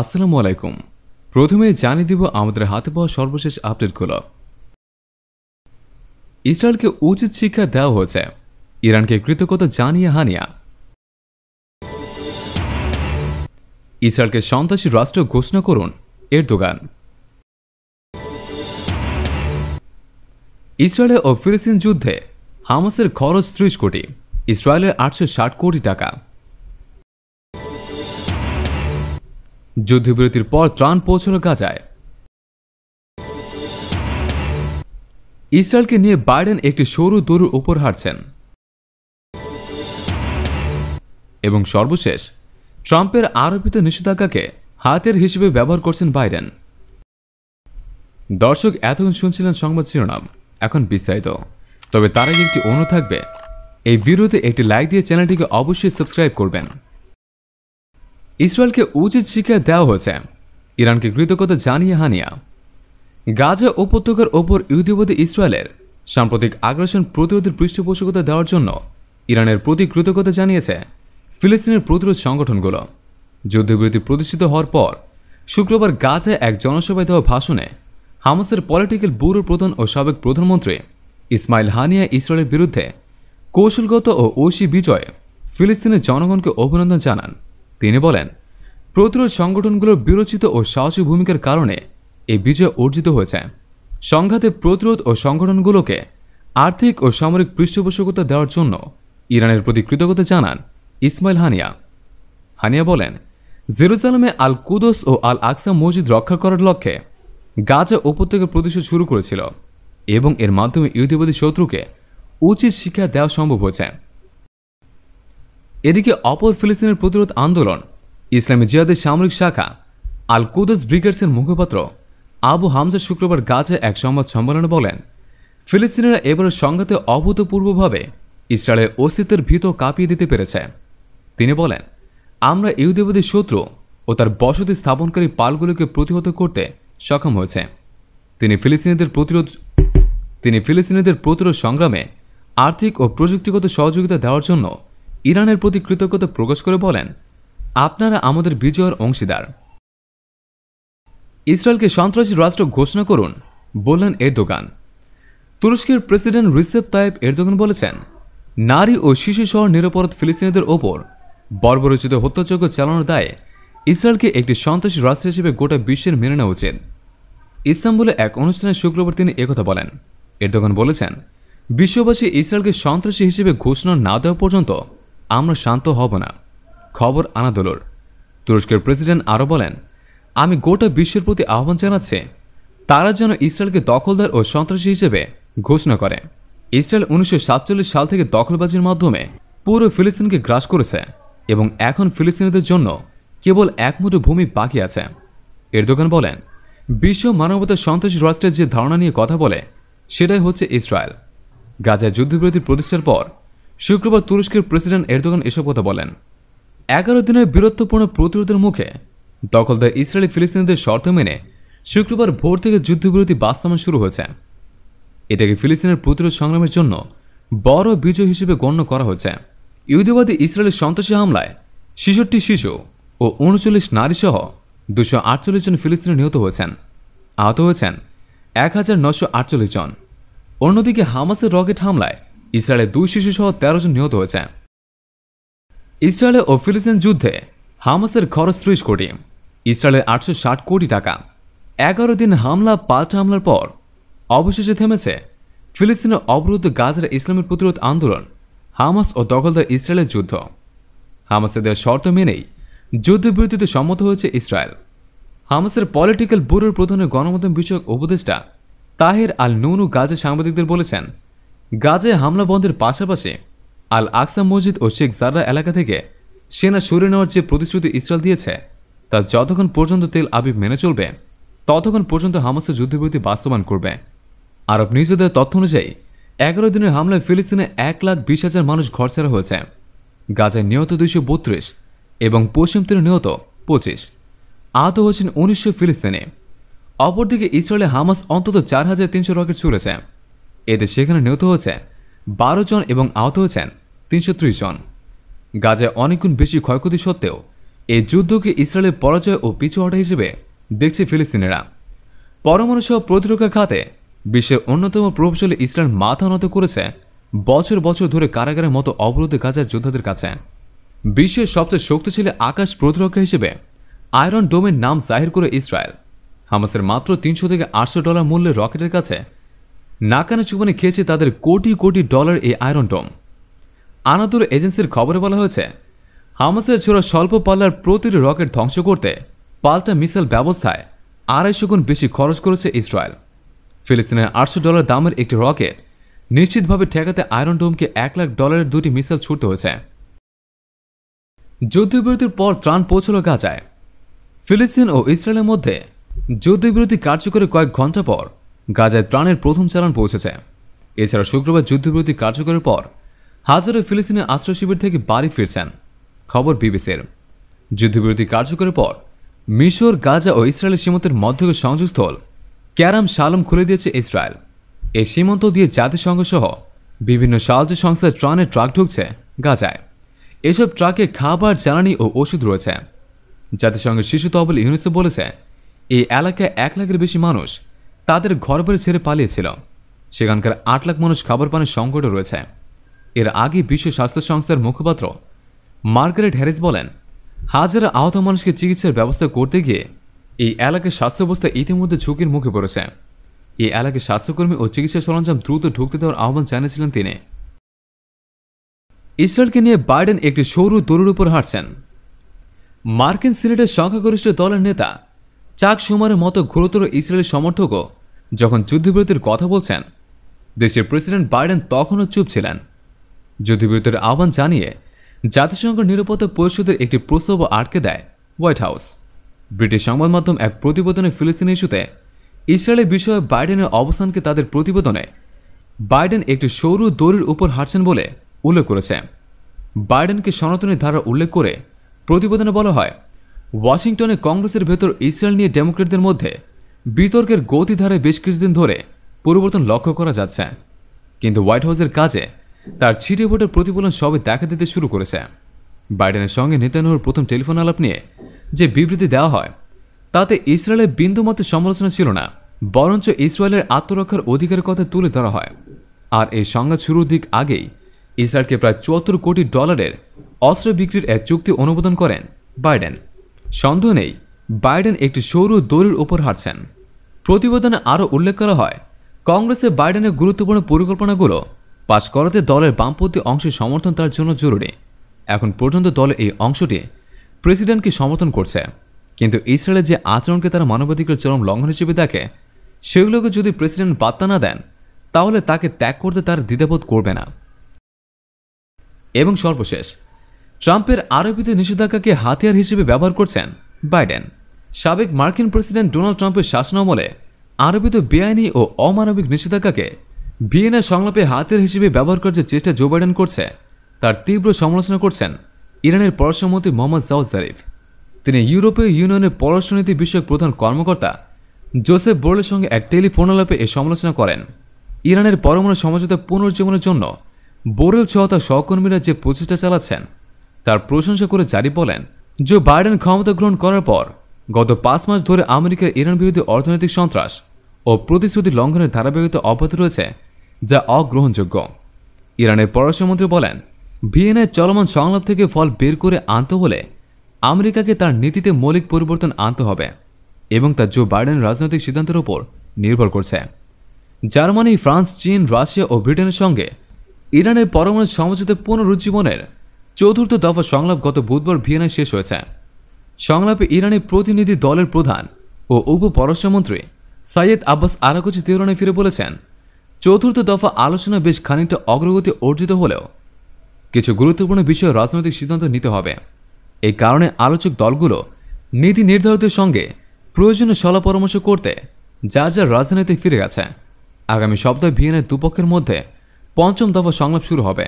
আসসালাম আলাইকুম প্রথমে জানিয়ে দিব আমাদের হাতে পাওয়া সর্বশেষ আপডেটগুলো ইসরায়েলকে উচিত শিক্ষা দেওয়া হয়েছে ইরানকে কৃতজ্ঞতা জানিয়ে হানিয়া ইসরায়েলকে সন্ত্রাসী রাষ্ট্র ঘোষণা করুন এরদোগান ইসরায়েল ও ফিলিস্তিন যুদ্ধে হামাসের খরচ ত্রিশ কোটি ইসরায়েলের আটশো ষাট কোটি টাকা যুদ্ধবিরতির পর ত্রাণ পৌঁছানো গাজায় ইসরায়েলকে নিয়ে বাইডেন একটি সরু দৌড়ের উপর হারছেন এবং সর্বশেষ ট্রাম্পের আরোপিত নিষেধাজ্ঞাকে হাতের হিসেবে ব্যবহার করছেন বাইডেন দর্শক এতক্ষণ শুনছিলেন সংবাদ শিরোনাম এখন বিস্তারিত তবে তার আগে একটি অনুরোধ থাকবে এই ভিডিওতে একটি লাইক দিয়ে চ্যানেলটিকে অবশ্যই সাবস্ক্রাইব করবেন ইসরায়েলকে উচিত শিক্ষা দেওয়া হয়েছে ইরানকে কৃতজ্ঞতা জানিয়ে হানিয়া গাজা উপত্যকার ওপর ইহুদিবাদী ইসরায়েলের সাম্প্রতিক আগ্রাসন প্রতিরোধের পৃষ্ঠপোষকতা দেওয়ার জন্য ইরানের প্রতি কৃতজ্ঞতা জানিয়েছে ফিলিস্তিনের প্রতিরোধ সংগঠনগুলো যুদ্ধবিরতি প্রতিষ্ঠিত হওয়ার পর শুক্রবার গাজায় এক জনসভায় দেওয়া ভাষণে হামাসের পলিটিক্যাল ব্যুরো প্রধান ও সাবেক প্রধানমন্ত্রী ইসমাইল হানিয়া ইসরায়েলের বিরুদ্ধে কৌশলগত ও ঐশী বিজয়ে ফিলিস্তিনের জনগণকে অভিনন্দন জানান তিনি বলেন প্রতিরোধ সংগঠনগুলোর বিরোচিত ও সাহসী ভূমিকার কারণে এই বিজয় অর্জিত হয়েছে সংঘাতে প্রতিরোধ ও সংগঠনগুলোকে আর্থিক ও সামরিক পৃষ্ঠপোষকতা দেওয়ার জন্য ইরানের প্রতি কৃতজ্ঞতা জানান ইসমাইল হানিয়া হানিয়া বলেন জেরুজালামে আল কুদস ও আল আকসা মসজিদ রক্ষা করার লক্ষ্যে গাজা উপত্যকা প্রতিষ্ঠা শুরু করেছিল এবং এর মাধ্যমে ইহুদিবাদী শত্রুকে উচিত শিক্ষা দেওয়া সম্ভব হয়েছে এদিকে অপর ফিলিস্তিনের প্রতিরোধ আন্দোলন ইসলামী জিয়াদের সামরিক শাখা আল কুদস ব্রিগেডসের মুখপাত্র আবু হামজা শুক্রবার গাজে এক সংবাদ সম্মেলনে বলেন ফিলিস্তিনিরা এবারের সংঘাতে অভূতপূর্বভাবে ইসরায়েলের অস্তিত্বের ভীত কাঁপিয়ে দিতে পেরেছে তিনি বলেন আমরা ইহুদিবাদী শত্রু ও তার বসতি স্থাপনকারী পালগুলিকে প্রতিহত করতে সক্ষম হয়েছে তিনি ফিলিস্তিনিদের প্রতিরোধ তিনি ফিলিস্তিনিদের প্রতিরোধ সংগ্রামে আর্থিক ও প্রযুক্তিগত সহযোগিতা দেওয়ার জন্য ইরানের প্রতি কৃতজ্ঞতা প্রকাশ করে বলেন আপনারা আমাদের বিজয়ের অংশীদার ইসরায়েলকে সন্ত্রাসী রাষ্ট্র ঘোষণা করুন বললেন এরদোগান তুরস্কের প্রেসিডেন্ট রিসেপ তায়েব এরদোগান বলেছেন নারী ও শিশু সহ নিরাপরাধ ফিলিস্তিনিদের ওপর বর্বরচিত হত্যাযজ্ঞ চালানোর দায়ে ইসরায়েলকে একটি সন্ত্রাসী রাষ্ট্র হিসেবে গোটা বিশ্বের মেনে নেওয়া উচিত ইস্তাম্বুলে এক অনুষ্ঠানে শুক্রবার তিনি একথা বলেন এরদোগান বলেছেন বিশ্ববাসী ইসরায়েলকে সন্ত্রাসী হিসেবে ঘোষণা না দেওয়া পর্যন্ত আমরা শান্ত হব না খবর আনাদোলর তুরস্কের প্রেসিডেন্ট আরও বলেন আমি গোটা বিশ্বের প্রতি আহ্বান জানাচ্ছে তারা যেন ইসরায়েলকে দখলদার ও সন্ত্রাসী হিসেবে ঘোষণা করে ইসরায়েল উনিশশো সাল থেকে দখলবাজির মাধ্যমে পুরো ফিলিস্তিনকে গ্রাস করেছে এবং এখন ফিলিস্তিনিদের জন্য কেবল একমুঠো ভূমি বাকি আছে এরদোগান বলেন বিশ্ব মানবতা সন্ত্রাসী রাষ্ট্রের যে ধারণা নিয়ে কথা বলে সেটাই হচ্ছে ইসরায়েল গাজায় যুদ্ধবিরতি প্রতিষ্ঠার পর শুক্রবার তুরস্কের প্রেসিডেন্ট এরদোগান এসব কথা বলেন এগারো দিনের বীরত্বপূর্ণ প্রতিরোধের মুখে দখলদার ইসরায়েলি ফিলিস্তিনিদের শর্ত মেনে শুক্রবার ভোর থেকে যুদ্ধবিরতি বাস্তবায়ন শুরু হয়েছে এটাকে ফিলিস্তিনের প্রতিরোধ সংগ্রামের জন্য বড় বিজয় হিসেবে গণ্য করা হয়েছে ইহুদিবাদী ইসরায়েলের সন্ত্রাসী হামলায় ছেষট্টি শিশু ও উনচল্লিশ নারী সহ দুশো আটচল্লিশ জন ফিলিস্তিনি নিহত হয়েছেন আহত হয়েছেন এক হাজার নশো আটচল্লিশ জন অন্যদিকে হামাসের রকেট হামলায় ইসরায়েলের দুই শিশুসহ তেরো জন নিহত হয়েছে ইসরায়েলের ও ফিলিস্তিন যুদ্ধে হামাসের খরচ ত্রিশ কোটি ইসরায়েলের আটশো ষাট কোটি টাকা এগারো দিন হামলা পাল্টা হামলার পর অবশেষে থেমেছে ফিলিস্তিনের অবরুদ্ধ গাজার ইসলামের প্রতিরোধ আন্দোলন হামাস ও দখলদার ইসরায়েলের যুদ্ধ হামাসের দেওয়া শর্ত মেনেই যুদ্ধবিরতিতে সম্মত হয়েছে ইসরায়েল হামাসের পলিটিক্যাল ব্যুরোর প্রধানের গণমাধ্যম বিষয়ক উপদেষ্টা তাহের আল নুনু গাজে সাংবাদিকদের বলেছেন গাজে হামলা বন্ধের পাশাপাশি আল আকসা মসজিদ ও শেখ জাররা এলাকা থেকে সেনা সরে নেওয়ার যে প্রতিশ্রুতি ইসরায়েল দিয়েছে তা যতক্ষণ পর্যন্ত তেল আবিব মেনে চলবে ততক্ষণ পর্যন্ত হামাসের যুদ্ধবিরতি বাস্তবায়ন করবে আরব নিজেদের তথ্য অনুযায়ী এগারো দিনের হামলায় ফিলিস্তিনে এক লাখ বিশ হাজার মানুষ ঘরছাড়া হয়েছে গাজায় নিহত দুইশো বত্রিশ এবং পশ্চিম তীরে নিহত পঁচিশ আহত হয়েছেন উনিশশো ফিলিস্তিনে অপরদিকে ইসরায়েলে হামাস অন্তত চার হাজার তিনশো রকেট ছুড়েছে এতে সেখানে নিহত হয়েছে বারো জন এবং আহত হয়েছেন তিনশো জন গাজায় অনেকগুণ বেশি ক্ষয়ক্ষতি সত্ত্বেও এই যুদ্ধকে ইসরায়েলের পরাজয় ও পিছু হটা হিসেবে দেখছে ফিলিস্তিনিরা পরমাণু সহ প্রতিরক্ষা খাতে বিশ্বের অন্যতম প্রভাবশালী ইসরায়েল মাথা নত করেছে বছর বছর ধরে কারাগারের মতো অবরোধে গাজার যোদ্ধাদের কাছে বিশ্বের সবচেয়ে শক্তিশালী আকাশ প্রতিরক্ষা হিসেবে আয়রন ডোমের নাম জাহির করে ইসরায়েল হামাসের মাত্র তিনশো থেকে আটশো ডলার মূল্যের রকেটের কাছে নাকানা চুবনে খেয়েছে তাদের কোটি কোটি ডলার এই আয়রন ডোম আনাদুর এজেন্সির খবরে বলা হয়েছে হামাসের ছোড়া স্বল্প পাল্লার প্রতিটি রকেট ধ্বংস করতে পাল্টা মিসাইল ব্যবস্থায় আড়াইশো গুণ বেশি খরচ করেছে ইসরায়েল ফিলিস্তিনের আটশো ডলার দামের একটি রকেট নিশ্চিতভাবে ঠেকাতে আয়রন ডোমকে এক লাখ ডলারের দুটি মিসাইল ছুটতে হয়েছে যুদ্ধবিরতির পর ত্রাণ পৌঁছল গাজায় ফিলিস্তিন ও ইসরায়েলের মধ্যে যুদ্ধবিরতি কার্যকরী কয়েক ঘন্টা পর গাজায় ত্রাণের প্রথম চালান পৌঁছেছে এছাড়া শুক্রবার যুদ্ধবিরতি কার্যকরের পর হাজারো ফিলিস্তিনি আশ্রয় শিবির থেকে বাড়ি ফিরছেন খবর বিবিসির যুদ্ধবিরতি কার্যকরের পর মিশর গাজা ও ইসরায়েলের সীমান্তের মধ্যকে সংযোগস্থল ক্যারাম সালম খুলে দিয়েছে ইসরায়েল এই সীমান্ত দিয়ে জাতিসংঘ সহ বিভিন্ন সাহায্য সংস্থার ট্রানের ট্রাক ঢুকছে গাজায় এসব ট্রাকে খাবার জ্বালানি ও ওষুধ রয়েছে জাতিসংঘের শিশু তহবিল ইউনিসেফ বলেছে এই এলাকায় এক লাখের বেশি মানুষ তাদের ঘর বাড়ি ছেড়ে পালিয়েছিল সেখানকার আট লাখ মানুষ খাবার পানির সংকটে রয়েছে এর আগে বিশ্ব স্বাস্থ্য সংস্থার মুখপাত্র মার্গারেট হ্যারিস বলেন হাজার আহত মানুষকে চিকিৎসার ব্যবস্থা করতে গিয়ে এই এলাকার স্বাস্থ্য ব্যবস্থা ইতিমধ্যে ঝুঁকির মুখে পড়েছে এই এলাকার স্বাস্থ্যকর্মী ও চিকিৎসা সরঞ্জাম দ্রুত ঢুকতে দেওয়ার আহ্বান জানিয়েছিলেন তিনি ইসরায়েলকে নিয়ে বাইডেন একটি সৌর দৌড়ের উপর হাঁটছেন মার্কিন সিনেটের সংখ্যাগরিষ্ঠ দলের নেতা চাক সুমারের মতো ঘোরতর ইসরায়েলের সমর্থকও যখন যুদ্ধবিরতির কথা বলছেন দেশের প্রেসিডেন্ট বাইডেন তখনও চুপ ছিলেন যুদ্ধবিরতির আহ্বান জানিয়ে জাতিসংঘ নিরাপত্তা পরিষদের একটি প্রস্তাবও আটকে দেয় হোয়াইট হাউস ব্রিটিশ সংবাদ মাধ্যম এক প্রতিবেদনে ফিলিস্তিন ইস্যুতে ইসরায়েলের বিষয়ে বাইডেনের অবস্থানকে তাদের প্রতিবেদনে বাইডেন একটি সৌরু দড়ির উপর হাঁটছেন বলে উল্লেখ করেছে বাইডেনকে সনাতনী ধারা উল্লেখ করে প্রতিবেদনে বলা হয় ওয়াশিংটনে কংগ্রেসের ভেতর ইসরায়েল নিয়ে ডেমোক্রেটদের মধ্যে বিতর্কের গতিধারে বেশ কিছুদিন ধরে পরিবর্তন লক্ষ্য করা যাচ্ছে কিন্তু হোয়াইট হাউসের কাজে তার ছিটে ভোটের প্রতিফলন সবে দেখা দিতে শুরু করেছে বাইডেনের সঙ্গে নেতানোর প্রথম টেলিফোন আলাপ নিয়ে যে বিবৃতি দেওয়া হয় তাতে ইসরায়েলের বিন্দুমাত্র সমালোচনা ছিল না বরঞ্চ ইসরায়েলের আত্মরক্ষার অধিকারের কথা তুলে ধরা হয় আর এই সংঘাত শুরুর দিক আগেই ইসরায়েলকে প্রায় চুয়াত্তর কোটি ডলারের অস্ত্র বিক্রির এক চুক্তি অনুমোদন করেন বাইডেন সন্দেহ নেই বাইডেন একটি সৌর দড়ির ওপর হারছেন প্রতিবেদনে আরও উল্লেখ করা হয় কংগ্রেসে বাইডেনের গুরুত্বপূর্ণ পরিকল্পনাগুলো পাশ করাতে দলের বামপন্থী অংশের সমর্থন তার জন্য জরুরি এখন পর্যন্ত দলের এই অংশটি প্রেসিডেন্টকে সমর্থন করছে কিন্তু ইসরায়েলের যে আচরণকে তারা মানবাধিকার চরম লঙ্ঘন হিসেবে দেখে সেগুলোকে যদি প্রেসিডেন্ট বার্তা না দেন তাহলে তাকে ত্যাগ করতে তার দ্বিধাবোধ করবে না এবং সর্বশেষ ট্রাম্পের আরোপিত নিষেধাজ্ঞাকে হাতিয়ার হিসেবে ব্যবহার করছেন বাইডেন সাবেক মার্কিন প্রেসিডেন্ট ডোনাল্ড ট্রাম্পের শাসনামলে আরোপিত বেআইনি ও অমানবিক নিষেধাজ্ঞাকে ভিয়েনা সংলাপে হাতের হিসেবে ব্যবহার করার যে চেষ্টা জো বাইডেন করছে তার তীব্র সমালোচনা করছেন ইরানের পররাষ্ট্রমন্ত্রী মোহাম্মদ জাওয়াদ জারিফ তিনি ইউরোপীয় ইউনিয়নের পররাষ্ট্রনীতি বিষয়ক প্রধান কর্মকর্তা জোসেফ বোর্ডের সঙ্গে এক টেলিফোন আলাপে এ সমালোচনা করেন ইরানের পরমাণু সমঝোতা পুনর্জীবনের জন্য বোরেল সহ তার সহকর্মীরা যে প্রচেষ্টা চালাচ্ছেন তার প্রশংসা করে জারি বলেন জো বাইডেন ক্ষমতা গ্রহণ করার পর গত পাঁচ মাস ধরে আমেরিকার ইরান বিরোধী অর্থনৈতিক সন্ত্রাস ও প্রতিশ্রুতি লঙ্ঘনের ধারাবাহিকতা অব্যাহত রয়েছে যা অগ্রহণযোগ্য ইরানের পররাষ্ট্রমন্ত্রী বলেন ভিয়েনায় চলমান সংলাপ থেকে ফল বের করে আনতে হলে আমেরিকাকে তার নীতিতে মৌলিক পরিবর্তন আনতে হবে এবং তা জো বাইডেন রাজনৈতিক সিদ্ধান্তের ওপর নির্ভর করছে জার্মানি ফ্রান্স চীন রাশিয়া ও ব্রিটেনের সঙ্গে ইরানের পরমাণু সমঝোতা পুনরুজ্জীবনের চতুর্থ দফা সংলাপ গত বুধবার ভিয়েনায় শেষ হয়েছে সংলাপে ইরানের প্রতিনিধি দলের প্রধান ও উপ পররাষ্ট্রমন্ত্রী সাইয়েদ আব্বাস আরাকুচি তেহরানে ফিরে বলেছেন চতুর্থ দফা আলোচনা বেশ খানিকটা অগ্রগতি অর্জিত হলেও কিছু গুরুত্বপূর্ণ বিষয়ে রাজনৈতিক সিদ্ধান্ত নিতে হবে এই কারণে আলোচক দলগুলো নীতি নির্ধারিতের সঙ্গে প্রয়োজনীয় সলা পরামর্শ করতে যার যার রাজনীতি ফিরে গেছে আগামী সপ্তাহে ভিয়েনায় দুপক্ষের মধ্যে পঞ্চম দফা সংলাপ শুরু হবে